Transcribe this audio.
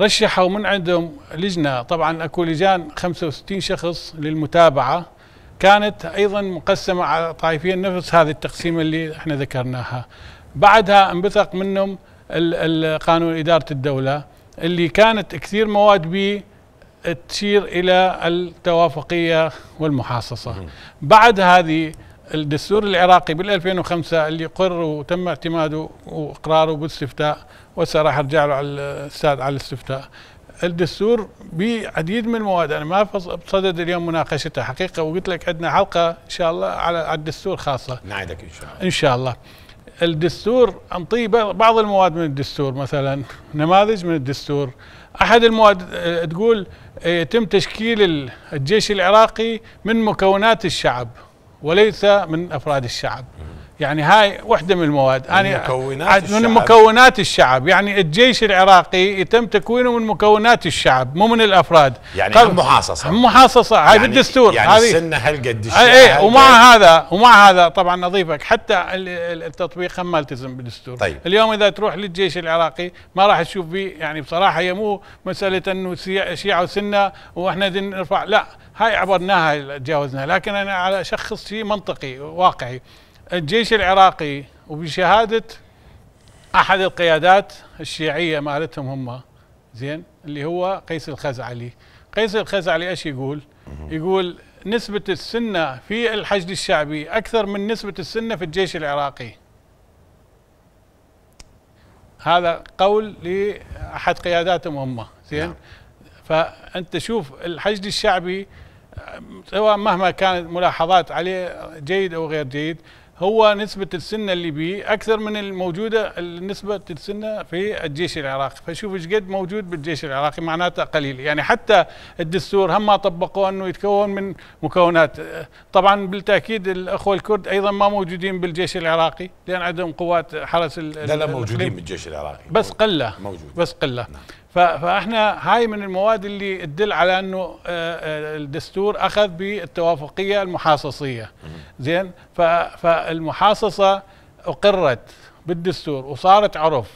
رشحوا من عندهم لجنة طبعا أكو لجان 65 شخص للمتابعة كانت أيضا مقسمة على طائفين نفس هذه التقسيمة اللي احنا ذكرناها بعدها انبثق منهم قانون إدارة الدولة اللي كانت كثير مواد به تشير إلى التوافقية والمحاصصة بعد هذه الدستور العراقي بال 2005 اللي قر وتم اعتماده واقراره باستفتاء وهسه راح ارجع له على الاستاذ على الاستفتاء الدستور بعديد من المواد انا ما بصدد اليوم مناقشتها حقيقه وقلت لك عندنا حلقه ان شاء الله على الدستور خاصه نعدك ان شاء الله ان شاء الله الدستور انطيه بعض المواد من الدستور مثلا نماذج من الدستور احد المواد آه، تقول آه، يتم تشكيل الجيش العراقي من مكونات الشعب وليس من افراد الشعب يعني هاي وحده من المواد من يعني مكونات الشعب. من مكونات الشعب يعني الجيش العراقي يتم تكوينه من مكونات الشعب مو من الافراد يعني قل... محاصصه محاصصه هاي يعني بالدستور يعني هذه السنه هالقد إيه، إيه، الشعب ايه ومع هذا ومع هذا طبعا اضيفك حتى التطبيق هم ما التزم بالدستور طيب. اليوم اذا تروح للجيش العراقي ما راح تشوف فيه يعني بصراحه هي مو مساله انه شيعه وسنه واحنا نرفع لا هاي عبرناها تجاوزناها لكن انا على اشخص شيء منطقي واقعي الجيش العراقي وبشهاده احد القيادات الشيعيه مالتهم هم زين اللي هو قيس الخزعلي قيس الخزعلي ايش يقول يقول نسبة السنة في الحشد الشعبي أكثر من نسبة السنة في الجيش العراقي هذا قول لأحد قياداتهم هم زين نعم. فأنت شوف الحشد الشعبي سواء مهما كانت ملاحظات عليه جيد او غير جيد هو نسبة السنة اللي بيه أكثر من الموجودة نسبة السنة في الجيش العراقي فشوف ايش قد موجود بالجيش العراقي معناته قليل يعني حتى الدستور هم ما طبقوا أنه يتكون من مكونات طبعا بالتأكيد الأخوة الكرد أيضا ما موجودين بالجيش العراقي لأن عندهم قوات حرس لا لا موجودين بالجيش العراقي بس قلة موجود بس قلة نعم. فاحنا هاي من المواد اللي تدل على انه آه، آه، الدستور اخذ بالتوافقيه المحاصصيه زين فالمحاصصه اقرت بالدستور وصارت عرف